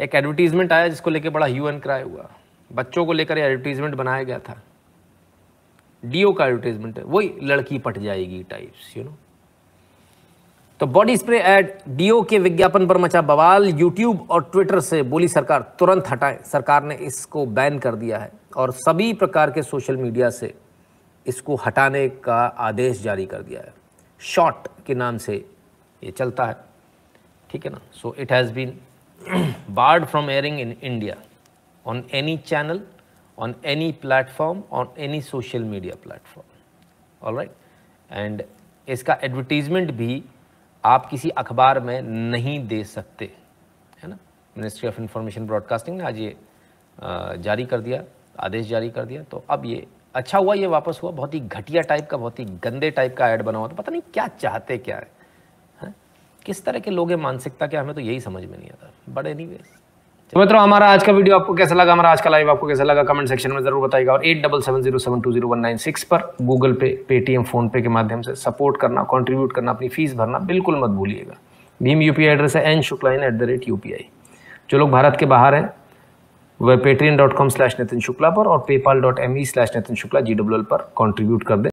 एक एडवर्टीजमेंट आया जिसको लेकर बड़ा ह्यू एंड क्राई हुआ बच्चों को लेकर एडवर्टीजमेंट बनाया गया था डीओ का एडवर्टीजमेंट है वही लड़की पट जाएगी टाइप्स यू नो तो बॉडी स्प्रे एड डीओ के विज्ञापन पर मचा बवाल यूट्यूब और ट्विटर से बोली सरकार तुरंत हटाए सरकार ने इसको बैन कर दिया है और सभी प्रकार के सोशल मीडिया से इसको हटाने का आदेश जारी कर दिया है शॉर्ट के नाम से ये चलता है ठीक है ना so it has been barred from airing in India on any channel, on any platform, on any social media platform. All right. And इसका एडवर्टीजमेंट भी आप किसी अखबार में नहीं दे सकते है ना मिनिस्ट्री ऑफ इंफॉर्मेशन ब्रॉडकास्टिंग ने आज ये जारी कर दिया आदेश जारी कर दिया तो अब ये अच्छा हुआ ये वापस हुआ बहुत ही घटिया टाइप का बहुत ही गंदे टाइप का ऐड बना हुआ था तो पता नहीं क्या चाहते क्या है किस तरह के लोग हैं मानसिकता के हमें तो यही समझ में नहीं आता बट एनी तो मित्रों हमारा आज का वीडियो आपको कैसा लगा हमारा आज का लाइव आपको कैसा लगा कमेंट सेक्शन में जरूर बताएगा और eight double seven zero seven two zero one nine six पर गूगल पे पेटीएम फोनपे के माध्यम से सपोर्ट करना कंट्रीब्यूट करना अपनी फीस भरना बिल्कुल मत भूलिएगा भीम यूपीआई एड्रेस है N Shukla in at the rate UPI जो लोग भारत के बाहर हैं वह Paytm dot com slash Nitin Shukla पर और PayPal dot M E slash Nitin Shukla G W L पर कॉन्ट्रीब्यूट कर दें